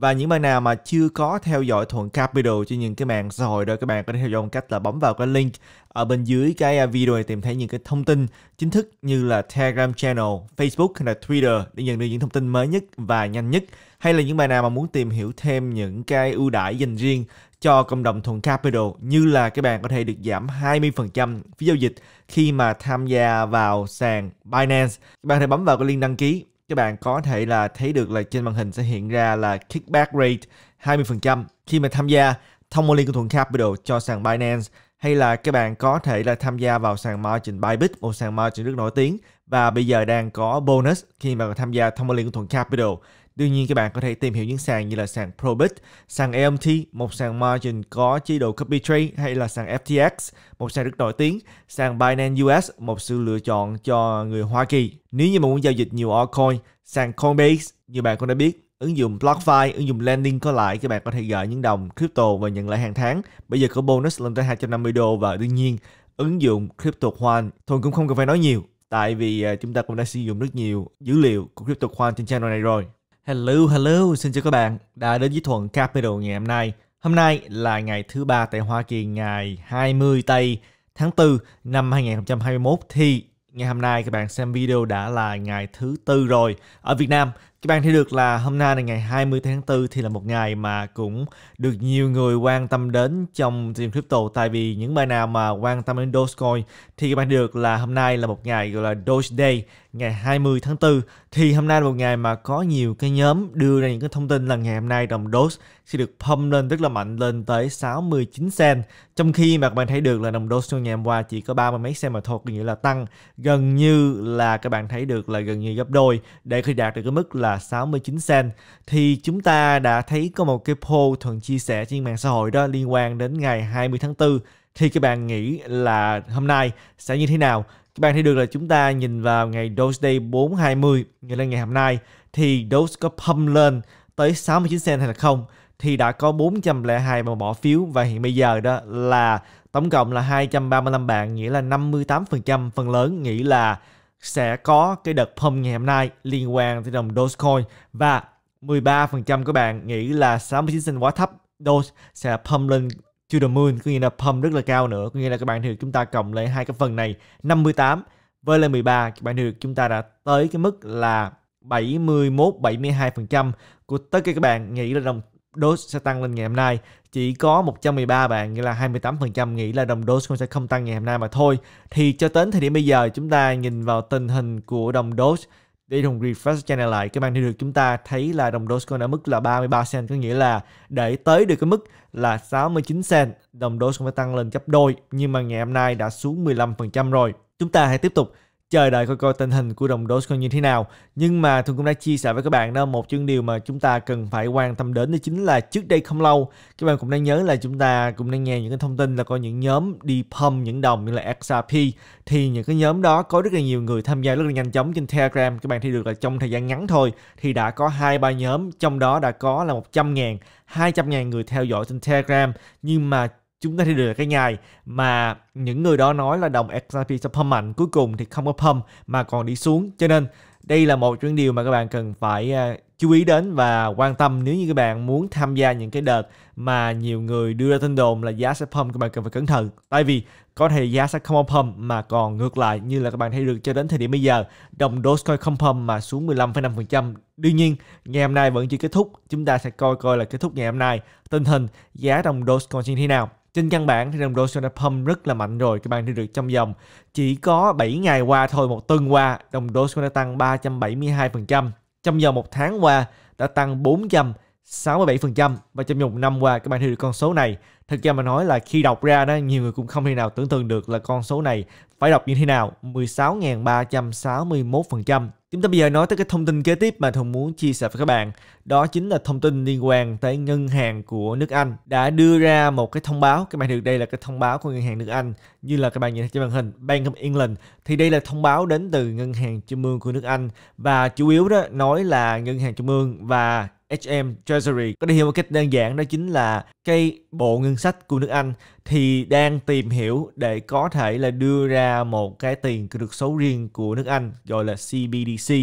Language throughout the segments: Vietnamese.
và những bạn nào mà chưa có theo dõi Thuận Capital trên những cái mạng xã hội đó các bạn có thể theo dõi bằng cách là bấm vào cái link ở bên dưới cái à, video này tìm thấy những cái thông tin chính thức như là Telegram channel, Facebook hay là Twitter để nhận được những thông tin mới nhất và nhanh nhất. Hay là những bạn nào mà muốn tìm hiểu thêm những cái ưu đãi dành riêng cho cộng đồng Thuận Capital như là các bạn có thể được giảm 20% phí giao dịch khi mà tham gia vào sàn Binance. Các bạn hãy bấm vào cái link đăng ký các bạn có thể là thấy được là trên màn hình sẽ hiện ra là kickback rate 20% khi mà tham gia thông qua liên của thuận Capital cho sàn Binance hay là các bạn có thể là tham gia vào sàn margin Bybit, một sàn margin rất nổi tiếng và bây giờ đang có bonus khi mà tham gia thông qua liên của thuận Capital Đương nhiên các bạn có thể tìm hiểu những sàn như là sàn Probit, sàn EMT, một sàn margin có chế độ copy trade hay là sàn FTX, một sàn rất nổi tiếng, sàn Binance US, một sự lựa chọn cho người Hoa Kỳ. Nếu như mà muốn giao dịch nhiều altcoin, sàn Coinbase, như bạn cũng đã biết, ứng dụng BlockFi, ứng dụng Lending có lãi các bạn có thể gửi những đồng crypto và nhận lãi hàng tháng. Bây giờ có bonus lên tới 250 đô và đương nhiên ứng dụng Crypto One Thuần cũng không cần phải nói nhiều tại vì à, chúng ta cũng đã sử dụng rất nhiều dữ liệu của Crypto One trên channel này rồi. Hello, hello, xin chào các bạn đã đến với Thuận Capital ngày hôm nay. Hôm nay là ngày thứ ba tại Hoa Kỳ ngày 20 tây tháng 4 năm 2021 thì ngày hôm nay các bạn xem video đã là ngày thứ tư rồi. Ở Việt Nam các bạn thấy được là hôm nay là ngày 20 tháng 4 thì là một ngày mà cũng được nhiều người quan tâm đến trong tiền crypto tại vì những bạn nào mà quan tâm đến Dogecoin thì các bạn được là hôm nay là một ngày gọi là Doge Day ngày 20 tháng 4 thì hôm nay là một ngày mà có nhiều cái nhóm đưa ra những cái thông tin là ngày hôm nay đồng Doge sẽ được pump lên rất là mạnh lên tới 69 cent trong khi mà các bạn thấy được là đồng Doge trong ngày hôm qua chỉ có 30 mấy cent mà thôi nghĩa là tăng gần như là các bạn thấy được là gần như gấp đôi để khi đạt được cái mức là là 69 cent thì chúng ta đã thấy có một cái poll thường chia sẻ trên mạng xã hội đó liên quan đến ngày 20 tháng 4 thì các bạn nghĩ là hôm nay sẽ như thế nào? Các bạn thấy được là chúng ta nhìn vào ngày Doge Day 420 nghĩa là ngày hôm nay thì Doge có pump lên tới 69 cent hay là không? Thì đã có 402 bạn bỏ phiếu và hiện bây giờ đó là tổng cộng là 235 bạn nghĩa là 58% phần lớn nghĩ là sẽ có cái đợt pump ngày hôm nay liên quan tới đồng Dogecoin và 13% các bạn nghĩ là 69 cent quá thấp Doge sẽ pump lên to the moon có nghĩa là pump rất là cao nữa có nghĩa là các bạn thì chúng ta cộng lại hai cái phần này 58 với lại 13 các bạn thì chúng ta đã tới cái mức là 71 72% của tất cả các bạn nghĩ là đồng Doge sẽ tăng lên ngày hôm nay. Chỉ có 113 bạn, nghĩa là 28% nghĩ là đồng Doge cũng sẽ không tăng ngày hôm nay mà thôi. Thì cho đến thời điểm bây giờ chúng ta nhìn vào tình hình của đồng Doge để đồng refresh channel lại cái band thị được chúng ta thấy là đồng Dogecoin ở mức là 33 cent có nghĩa là để tới được cái mức là 69 cent đồng Dogecoin phải tăng lên gấp đôi nhưng mà ngày hôm nay đã xuống 15% rồi chúng ta hãy tiếp tục chờ đợi coi coi tình hình của đồng đô coi như thế nào. Nhưng mà Thuận cũng đã chia sẻ với các bạn đó một chương điều mà chúng ta cần phải quan tâm đến đó chính là trước đây không lâu các bạn cũng đang nhớ là chúng ta cũng đang nghe những cái thông tin là có những nhóm đi pump những đồng như là XRP thì những cái nhóm đó có rất là nhiều người tham gia rất là nhanh chóng trên Telegram các bạn thấy được là trong thời gian ngắn thôi thì đã có hai ba nhóm trong đó đã có là 100 ngàn 200 ngàn người theo dõi trên Telegram nhưng mà chúng ta thì được cái ngày mà những người đó nói là đồng XRP sẽ pump mạnh cuối cùng thì không có pump mà còn đi xuống cho nên đây là một những điều mà các bạn cần phải à, chú ý đến và quan tâm nếu như các bạn muốn tham gia những cái đợt mà nhiều người đưa ra tin đồn là giá sẽ pump các bạn cần phải cẩn thận tại vì có thể giá sẽ không pump mà còn ngược lại như là các bạn thấy được cho đến thời điểm bây giờ đồng Dogecoin không pump mà xuống 15,5% đương nhiên ngày hôm nay vẫn chưa kết thúc chúng ta sẽ coi coi là kết thúc ngày hôm nay tình hình giá đồng Dogecoin như thế nào trên căn bản thì đồng Dogecoin đã pump rất là mạnh rồi các bạn thấy được trong vòng chỉ có 7 ngày qua thôi một tuần qua đồng đô đã tăng 372% trong vòng một tháng qua đã tăng 400 67% và trong vòng năm qua các bạn thấy được con số này. Thực ra mà nói là khi đọc ra đó nhiều người cũng không thể nào tưởng tượng được là con số này phải đọc như thế nào. 16.361%. Chúng ta bây giờ nói tới cái thông tin kế tiếp mà Thùng muốn chia sẻ với các bạn. Đó chính là thông tin liên quan tới ngân hàng của nước Anh đã đưa ra một cái thông báo. Các bạn được đây là cái thông báo của ngân hàng nước Anh như là các bạn nhìn thấy trên màn hình Bank of England. Thì đây là thông báo đến từ ngân hàng trung ương của nước Anh và chủ yếu đó nói là ngân hàng trung ương và HM Treasury có thể hiểu một cách đơn giản đó chính là cái bộ ngân sách của nước Anh thì đang tìm hiểu để có thể là đưa ra một cái tiền kỹ số riêng của nước Anh gọi là CBDC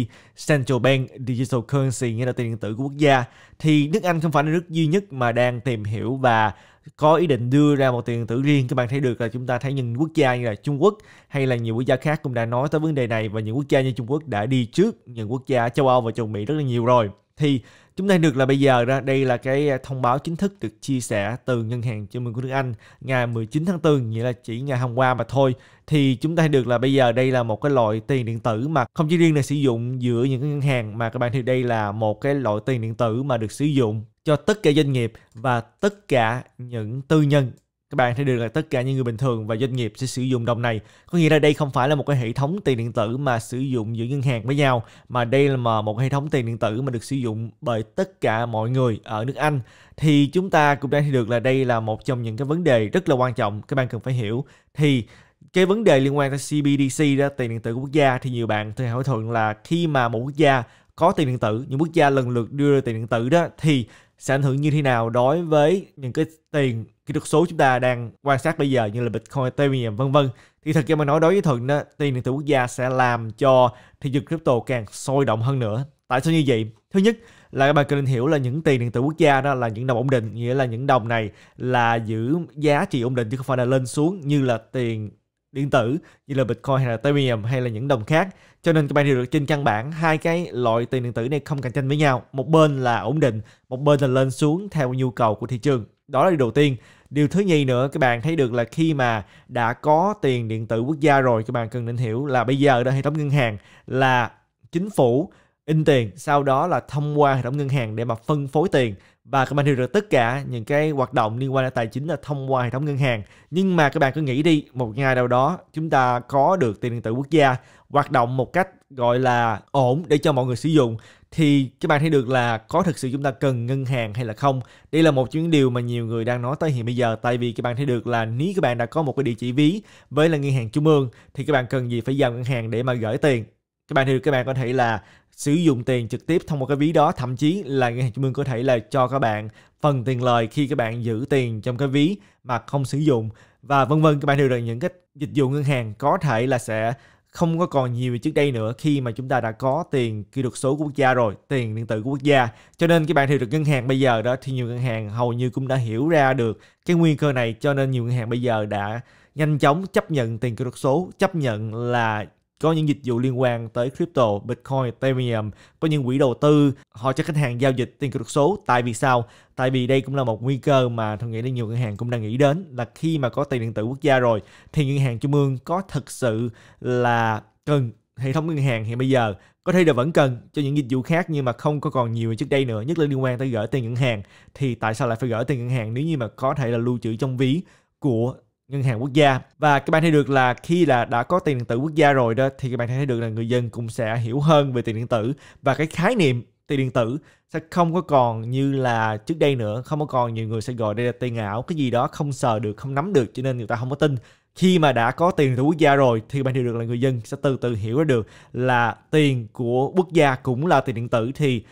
Central Bank Digital Currency nghĩa là tiền điện tử của quốc gia thì nước Anh không phải là nước duy nhất mà đang tìm hiểu và có ý định đưa ra một tiền tử riêng các bạn thấy được là chúng ta thấy những quốc gia như là Trung Quốc hay là nhiều quốc gia khác cũng đã nói tới vấn đề này và những quốc gia như Trung Quốc đã đi trước những quốc gia châu Âu và châu Mỹ rất là nhiều rồi thì Chúng ta được là bây giờ đó, đây là cái à, thông báo chính thức được chia sẻ từ Ngân hàng Trung ương của nước Anh ngày 19 tháng 4, nghĩa là chỉ ngày hôm qua mà thôi. Thì chúng ta được là bây giờ đây là một cái loại tiền điện tử mà không chỉ riêng là sử dụng giữa những cái ngân hàng mà các bạn thì đây là một cái loại tiền điện tử mà được sử dụng cho tất cả doanh nghiệp và tất cả những tư nhân các bạn sẽ được là tất cả những người bình thường và doanh nghiệp sẽ sử dụng đồng này có nghĩa là đây không phải là một cái hệ thống tiền điện tử mà sử dụng giữa ngân hàng với nhau mà đây là một hệ thống tiền điện tử mà được sử dụng bởi tất cả mọi người ở nước Anh thì chúng ta cũng đã thấy được là đây là một trong những cái vấn đề rất là quan trọng các bạn cần phải hiểu thì cái vấn đề liên quan tới CBDC đó tiền điện tử của quốc gia thì nhiều bạn thường hỏi thuận là khi mà một quốc gia có tiền điện tử những quốc gia lần lượt đưa tiền điện tử đó thì sẽ ảnh hưởng như thế nào đối với những cái tiền kỹ thuật số chúng ta đang quan sát bây giờ như là Bitcoin, Ethereum vân vân thì thật ra mà nói đối với Thuận đó, tiền điện tử quốc gia sẽ làm cho thị trường crypto càng sôi động hơn nữa. Tại sao như vậy? Thứ nhất là các bạn cần hiểu là những tiền điện tử quốc gia đó là những đồng ổn định, nghĩa là những đồng này là giữ giá trị ổn định chứ không phải là lên xuống như là tiền điện tử như là Bitcoin hay là Ethereum hay là những đồng khác. Cho nên các bạn hiểu được trên căn bản hai cái loại tiền điện tử này không cạnh tranh với nhau. Một bên là ổn định, một bên là lên xuống theo nhu cầu của thị trường. Đó là điều đầu tiên. Điều thứ nhì nữa các bạn thấy được là khi mà đã có tiền điện tử quốc gia rồi các bạn cần nên hiểu là bây giờ ở hệ thống ngân hàng là chính phủ in tiền sau đó là thông qua hệ thống ngân hàng để mà phân phối tiền và các bạn hiểu được tất cả những cái hoạt động liên quan đến tài chính là thông qua hệ thống ngân hàng nhưng mà các bạn cứ nghĩ đi một ngày nào đó chúng ta có được tiền điện tử quốc gia hoạt động một cách gọi là ổn để cho mọi người sử dụng thì các bạn thấy được là có thực sự chúng ta cần ngân hàng hay là không đây là một chuyến điều mà nhiều người đang nói tới hiện bây giờ tại vì các bạn thấy được là nếu các bạn đã có một cái địa chỉ ví với là ngân hàng trung ương thì các bạn cần gì phải vào ngân hàng để mà gửi tiền các bạn thì các bạn có thể là sử dụng tiền trực tiếp thông qua cái ví đó thậm chí là ngân hàng trung ương có thể là cho các bạn phần tiền lời khi các bạn giữ tiền trong cái ví mà không sử dụng và vân vân các bạn hiểu rằng những cái dịch vụ ngân hàng có thể là sẽ không có còn nhiều như trước đây nữa khi mà chúng ta đã có tiền kỹ thuật số của quốc gia rồi tiền điện tử của quốc gia cho nên các bạn thì được ngân hàng bây giờ đó thì nhiều ngân hàng hầu như cũng đã hiểu ra được cái nguy cơ này cho nên nhiều ngân hàng bây giờ đã nhanh chóng chấp nhận tiền kỹ thuật số chấp nhận là có những dịch vụ liên quan tới crypto, Bitcoin, Ethereum, có những quỹ đầu tư, họ cho khách hàng giao dịch tiền kỹ thuật số. Tại vì sao? Tại vì đây cũng là một nguy cơ mà tôi nghĩ là nhiều ngân hàng cũng đang nghĩ đến là khi mà có tiền điện tử quốc gia rồi thì ngân hàng trung ương có thực sự là cần hệ thống ngân hàng hiện bây giờ có thể là vẫn cần cho những dịch vụ khác nhưng mà không có còn nhiều như trước đây nữa nhất là liên quan tới gửi tiền ngân hàng thì tại sao lại phải gửi tiền ngân hàng nếu như mà có thể là lưu trữ trong ví của ngân hàng quốc gia và các bạn thấy được là khi là đã có tiền điện tử quốc gia rồi đó thì các bạn thấy được là người dân cũng sẽ hiểu hơn về tiền điện tử và cái khái niệm tiền điện tử sẽ không có còn như là trước đây nữa không có còn nhiều người sẽ gọi đây là tiền ảo cái gì đó không sờ được không nắm được cho nên người ta không có tin khi mà đã có tiền từ quốc gia rồi thì bạn hiểu được là người dân sẽ từ từ hiểu ra được là tiền của quốc gia cũng là tiền điện tử thì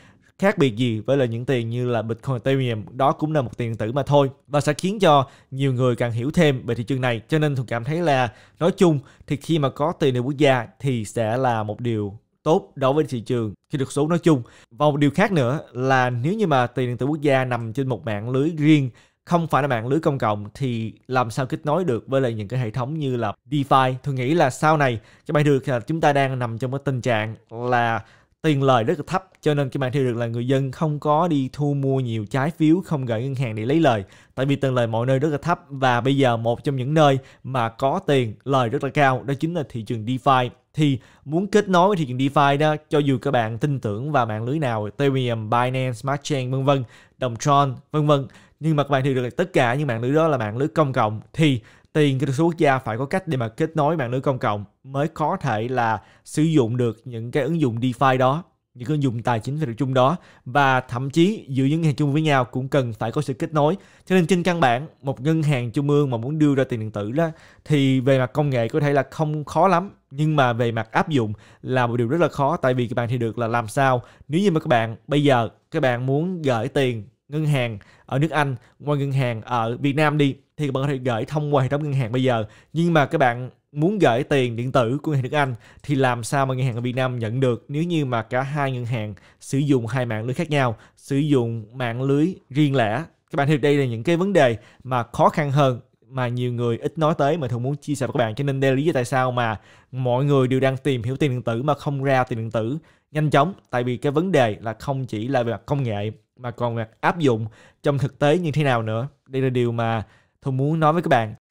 khác biệt gì với là những tiền như là Bitcoin Ethereum đó cũng là một tiền tử mà thôi và sẽ khiến cho nhiều người càng hiểu thêm về thị trường này cho nên tôi cảm thấy là nói chung thì khi mà có tiền ở quốc gia thì sẽ là một điều tốt đối với thị trường khi được số nói chung và một điều khác nữa là nếu như mà tiền điện tử quốc gia nằm trên một mạng lưới riêng không phải là mạng lưới công cộng thì làm sao kết nối được với lại những cái hệ thống như là DeFi. Tôi nghĩ là sau này cho bài được là chúng ta đang nằm trong cái tình trạng là tiền lời rất là thấp cho nên các bạn thấy được là người dân không có đi thu mua nhiều trái phiếu không gửi ngân hàng để lấy lời tại vì tiền lời mọi nơi rất là thấp và bây giờ một trong những nơi mà có tiền lời rất là cao đó chính là thị trường DeFi thì muốn kết nối với thị trường DeFi đó cho dù các bạn tin tưởng vào mạng lưới nào Ethereum, Binance, Smart Chain vân vân, đồng Tron vân vân nhưng mà các bạn thì được là tất cả những mạng lưới đó là mạng lưới công cộng thì tiền kinh số quốc gia phải có cách để mà kết nối mạng lưới công cộng mới có thể là sử dụng được những cái ứng dụng DeFi đó những ứng dụng tài chính phi tập trung đó và thậm chí giữa những ngân hàng chung với nhau cũng cần phải có sự kết nối cho nên trên căn bản một ngân hàng trung ương mà muốn đưa ra tiền điện tử đó thì về mặt công nghệ có thể là không khó lắm nhưng mà về mặt áp dụng là một điều rất là khó tại vì các bạn thì được là làm sao nếu như mà các bạn bây giờ các bạn muốn gửi tiền ngân hàng ở nước Anh qua ngân hàng ở Việt Nam đi thì bạn có thể gửi thông qua hệ thống ngân hàng bây giờ nhưng mà các bạn muốn gửi tiền điện tử của ngân hàng nước Anh thì làm sao mà ngân hàng ở Việt Nam nhận được nếu như mà cả hai ngân hàng sử dụng hai mạng lưới khác nhau sử dụng mạng lưới riêng lẻ các bạn thấy đây là những cái vấn đề mà khó khăn hơn mà nhiều người ít nói tới mà thường muốn chia sẻ với các bạn cho nên đây là lý do tại sao mà mọi người đều đang tìm hiểu tiền điện tử mà không ra tiền điện tử nhanh chóng tại vì cái vấn đề là không chỉ là về mặt công nghệ mà còn về mặt áp dụng trong thực tế như thế nào nữa đây là điều mà Thu muốn nói với các bạn